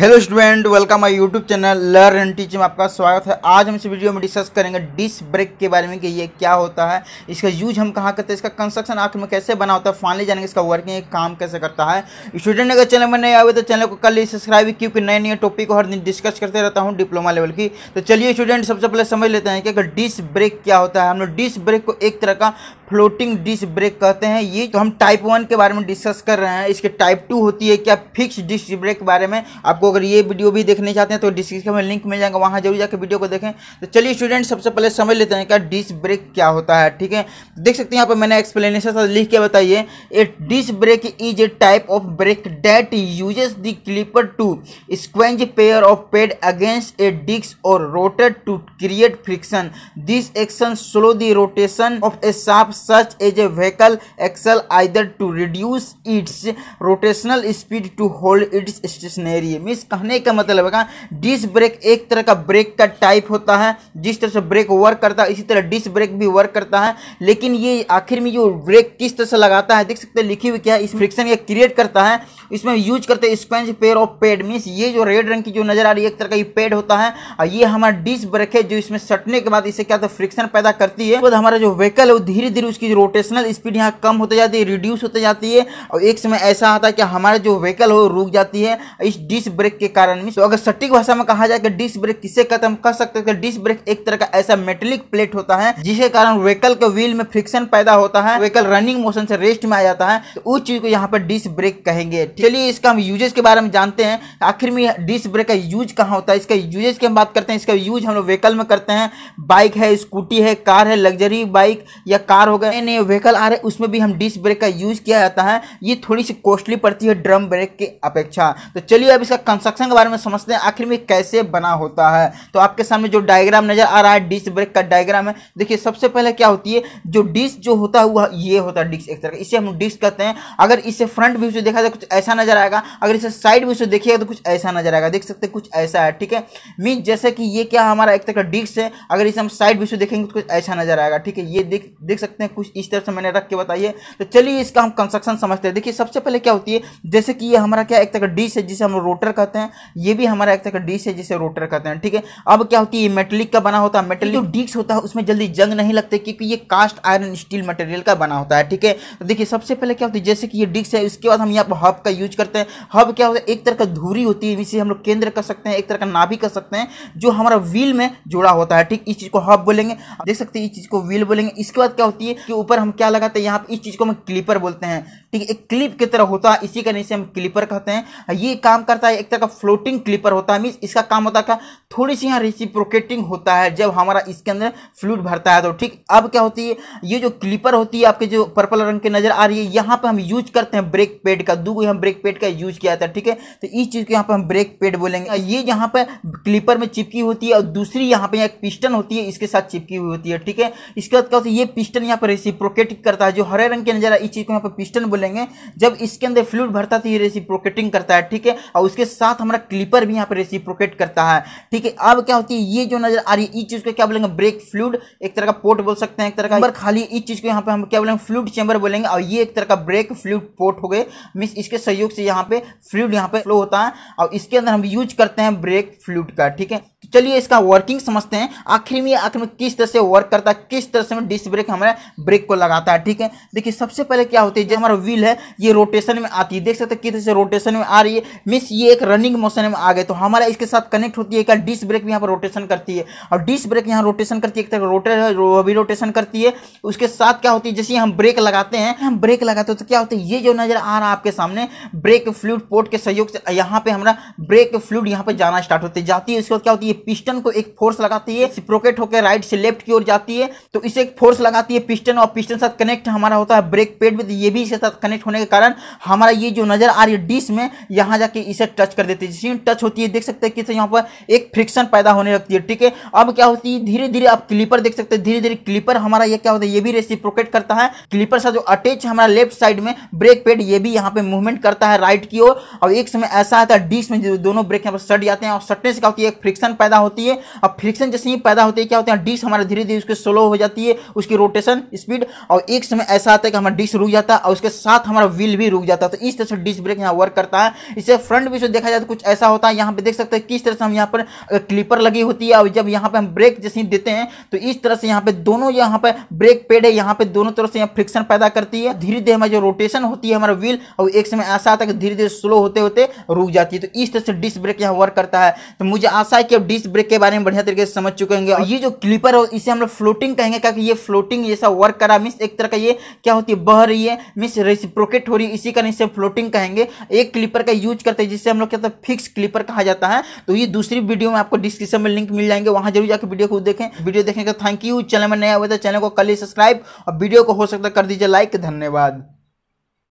hello student welcome my YouTube channel learn and teach में आपका स्वागत है आज हम इस वीडियो में डिस्कस करेंगे डिस ब्रेक के बारे में कि ये क्या होता है इसका यूज हम कहाँ करते हैं इसका कंस्ट्रक्शन आखिर में कैसे बना होता है फाइनली जानेंगे इसका वर्किंग काम कैसे करता है स्टूडेंट अगर चैनल में नए आए तो चैनल को कल ही सब्सक्राइब क्योंकि नए नए टॉपिक को हर दिन डिस्कस करते रहता हूँ डिप्लोमा लेवल की तो चलिए स्टूडेंट सबसे पहले समझ लेते हैं कि अगर डिस ब्रेक क्या होता है हम लोग डिस ब्रेक को एक तरह का फ्लोटिंग डिस्क ब्रेक कहते हैं ये तो हम टाइप वन के बारे में डिस्कस कर रहे हैं इसके टाइप टू होती है क्या फिक्स डिस्क ब्रेक के बारे में आपको अगर ये वीडियो भी देखने चाहते हैं तो डिस्क्रिप्शन में लिंक मिल जाएगा वहाँ जरूर जाकर वीडियो को देखें तो चलिए स्टूडेंट सबसे पहले समझ लेते हैं क्या डिस्क ब्रेक क्या होता है ठीक है देख सकते हैं यहाँ पर मैंने एक्सप्लेनेशन लिख के बताइए a disc brake is a type of brake that uses the caliper to squeeze pair of pad against a disc or rotor to create friction this action slow the rotation of a shaft such as a vehicle axle either to reduce its rotational speed to hold its stationary means कहने का मतलब है dish break एक तरह का break का type होता है जिस तरह से ब्रेक वर्क करता है इसी तरह डिस ब्रेक भी वर्क करता है लेकिन ये आखिर में जो ब्रेक किस तरह से लगाता है देख सकते हैं लिखी हुई क्या है इस फ्रिक्शन ये क्रिएट करता है इसमें यूज करते हैं squeeze pair of pad means ये जो रेड रंग की जो नजर आ रही है एक तरह का ये पेड होता है और ये हमारा डिस ब्रेक है जो इसमें सटने के बाद इसे क्या होता है फ्रिक्शन पैदा करती है तो हमारा जो व्हीकल है वो धीरे धीरे उसकी रोटेशनल स्पीड यहाँ कम होते जाती है रिड्यूस होते जाती है और एक समय ऐसा आता है कि हमारा जो व्हीकल हो रुक जाती है इस डिस ब्रेक के कारण में तो अगर सटीक भाषा में कहा जाए कि डिस ब्रेक किसे खत्म कर सकते हैं डिस ब्रेक एक तरह का ऐसा मेटलिक प्लेट होता है जिसके कारण व्हीकल के व्हील में फ्रिक्शन पैदा होता है व्हीकल रनिंग मोशन से रेस्ट में आ जाता है तो उस चीज को यहाँ पर डिस ब्रेक कहेंगे चलिए इसका हम यूजेस के बारे में जानते हैं आखिर में डिस ब्रेक का यूज कहाँ होता है इसका यूजेस की हम बात करते हैं इसका यूज हम लोग व्हीकल में करते हैं बाइक है स्कूटी है कार है लग्जरी बाइक या कार हो गए नए व्हीकल आ रहे हैं उसमें भी हम डिस्क ब्रेक का यूज़ किया जाता है ये थोड़ी सी कॉस्टली पड़ती है ड्रम ब्रेक की अपेक्षा तो चलिए अब इसका कंस्ट्रक्शन के बारे में समझते हैं आखिर में कैसे बना होता है तो आपके सामने जो डायग्राम नज़र आ रहा है डिस्क ब्रेक का डायग्राम है देखिए सबसे पहले क्या होती है जो डिस्क जो होता है वह ये होता है डिस्क एक तरह का इसे हम डिस्क कहते हैं अगर इसे फ्रंट व्यू से देखा जाए कुछ ऐसा नजर आएगा अगर इसे साइड व्यू से देखिएगा तो कुछ ऐसा नजर आएगा देख सकते हैं कुछ ऐसा है ठीक है मीन जैसे कि ये क्या हमारा एक तरह का डिस्क है अगर इसे हम साइड व्यू से देखेंगे तो कुछ ऐसा नजर आएगा ठीक है ये देख देख सकते सकते हैं कुछ इस तरह से मैंने रख के बताइए तो चलिए इसका हम कंस्ट्रक्शन समझते हैं देखिए सबसे पहले क्या होती है जैसे कि ये हमारा क्या एक तरह का डिश है जिसे हम रोटर कहते हैं ये भी हमारा एक तरह का डिश है जिसे रोटर कहते हैं ठीक है अब क्या होती है मेटलिक का बना होता है मेटलिक जो डिस्क होता है उसमें जल्दी जंग नहीं लगते क्योंकि ये कास्ट आयरन स्टील मटेरियल का बना होता है ठीक है तो देखिए सबसे पहले क्या होती है जैसे कि ये डिस्क है उसके बाद हम यहाँ पर हब का यूज करते हैं हब क्या होता है एक तरह का धूरी होती है जिसे हम लोग केंद्र कर सकते हैं एक तरह का नाभि कर सकते हैं जो हमारा व्हील में जुड़ा होता है ठीक इस चीज़ को हब बोलेंगे देख सकते हैं इस चीज़ को व्हील बोलेंगे इसके बाद क्या होती है देखिए कि ऊपर हम क्या लगाते हैं यहाँ पर इस चीज़ को हम क्लिपर बोलते हैं ठीक है एक क्लिप की तरह होता है इसी कारण से हम क्लिपर कहते हैं हाँ, ये काम करता है एक तरह का फ्लोटिंग क्लिपर होता है मीन्स इसका काम होता है थोड़ी सी यहाँ रिसिप्रोकेटिंग होता है जब हमारा इसके अंदर फ्लूड भरता है तो ठीक अब क्या होती है ये जो क्लिपर होती है आपके जो पर्पल रंग के नजर आ रही है यहाँ पर हम यूज करते हैं ब्रेक पेड का दो हम ब्रेक पेड का यूज किया जाता है ठीक है तो इस चीज़ को यहाँ पर हम ब्रेक पेड बोलेंगे ये यहाँ पर क्लिपर में चिपकी होती है और दूसरी यहाँ पे एक पिस्टन होती है इसके साथ चिपकी हुई होती है ठीक है इसके बाद क्या होता है ये पिस्टन यहाँ यहाँ पर रेसिप्रोकेटिंग करता है जो हरे रंग के नजर आ इस चीज़ को यहाँ पर पिस्टन बोलेंगे जब इसके अंदर फ्लूड भरता था तो ये रेसिप्रोकेटिंग करता है ठीक है और उसके साथ हमारा क्लिपर भी यहाँ पर रेसिप्रोकेट करता है ठीक है अब क्या होती है ये जो नजर आ रही है इस चीज़ को क्या बोलेंगे ब्रेक फ्लूड एक तरह का पोर्ट बोल सकते हैं एक तरह का नंबर खाली इस चीज़ को यहाँ पर हम क्या बोलेंगे फ्लूड चैम्बर बोलेंगे और ये एक तरह का ब्रेक फ्लूड पोर्ट हो गए मीन इसके सहयोग से यहाँ पे फ्लूड यहाँ पे फ्लो होता है और इसके अंदर हम यूज करते हैं ब्रेक फ्लूड का ठीक है तो चलिए इसका वर्किंग समझते हैं आखिर में आखिर में किस तरह से वर्क करता है किस तरह से डिस्क ब्रेक हमारा ब्रेक को लगाता है ठीक है देखिए सबसे पहले क्या होती है जो हमारा व्हील है ये रोटेशन में आती है देख सकते हैं कितने से रोटेशन में आ रही है मीन्स ये एक रनिंग मोशन में आ गए तो हमारा इसके साथ कनेक्ट होती है क्या डिस्क ब्रेक भी यहाँ पर रोटेशन करती है और डिस्क ब्रेक यहाँ रोटेशन करती है एक तरह रोटेट भी रोटेशन करती है उसके साथ क्या होती है जैसे हम ब्रेक लगाते हैं हम ब्रेक लगाते हैं तो क्या होता है ये जो नज़र आ रहा है आपके सामने ब्रेक फ्लूड पोर्ट के सहयोग से यहाँ पे हमारा ब्रेक फ्लूड यहाँ पे जाना स्टार्ट होती है जाती है उसके बाद क्या होती है पिस्टन को एक फोर्स लगाती है प्रोकेट होकर राइट से लेफ्ट की ओर जाती है तो इसे एक फोर्स लगाती है पिस्टन और पिस्टन साथ कनेक्ट हमारा होता है ब्रेक पेड विद ये भी इसके साथ कनेक्ट होने के कारण हमारा ये जो नज़र आ रही है डिस में यहाँ जाके इसे टच कर देती है जिसमें टच होती है देख सकते हैं किसे यहाँ पर एक फ्रिक्शन पैदा होने लगती है ठीक है अब क्या होती है धीरे धीरे आप क्लीपर देख सकते हैं धीरे धीरे क्लीपर हमारा ये क्या होता है ये भी रेसी करता है क्लीपर सा जो अटैच हमारा लेफ्ट साइड में ब्रेक पेड ये भी यहाँ पे मूवमेंट करता है राइट की ओर और एक समय ऐसा आता है डिस में दोनों ब्रेक यहाँ पर सट जाते हैं और सटने से क्या होती है एक फ्रिक्शन पैदा होती है और फ्रिक्शन जैसे ही पैदा होती है क्या होता है डिस्क हमारा धीरे धीरे उसके स्लो हो जाती है उसकी रोटेशन स्पीड और एक समय ऐसा आता है कि हमारा डिस्क रुक जाता है और उसके साथ हमारा व्हील भी रुक जाता है तो इस तरह से डिस्क ब्रेक यहाँ वर्क करता है इसे फ्रंट भी देखा जाए तो कुछ ऐसा होता है यहाँ पे देख सकते हैं किस तरह से हम यहाँ पर क्लिपर लगी होती है और जब यहाँ पर हम ब्रेक जैसे देते हैं तो इस तरह से यहाँ पे दोनों यहाँ पर ब्रेक पेड है यहाँ पे दोनों तरफ से यहाँ फ्रिक्शन पैदा करती है धीरे धीरे हमारी जो रोटेशन होती है हमारा व्हील और एक समय ऐसा आता है कि धीरे धीरे स्लो होते होते रुक जाती है तो इस तरह से डिस्क ब्रेक यहाँ वर्क करता है तो मुझे आशा है कि अब डिस्क ब्रेक के बारे में बढ़िया तरीके से समझ चुके होंगे ये जो क्लिपर हो इसे हम लोग फ्लोटिंग कहेंगे क्योंकि ये फ्लोटिंग जैसा वर्क कर रहा मिस एक तरह का ये क्या होती है बह रही है मिस रेसिप्रोकेट हो रही है इसी कारण इसे फ्लोटिंग कहेंगे एक क्लिपर का यूज करते हैं जिससे हम लोग कहते हैं फिक्स क्लिपर कहा जाता है तो ये दूसरी वीडियो में आपको डिस्क्रिप्शन में लिंक मिल जाएंगे वहां जरूर जाकर वीडियो को देखें वीडियो देखने का थैंक यू चैनल में नया हुआ था चैनल को कल ही सब्सक्राइब और वीडियो को हो सकता कर दीजिए लाइक धन्यवाद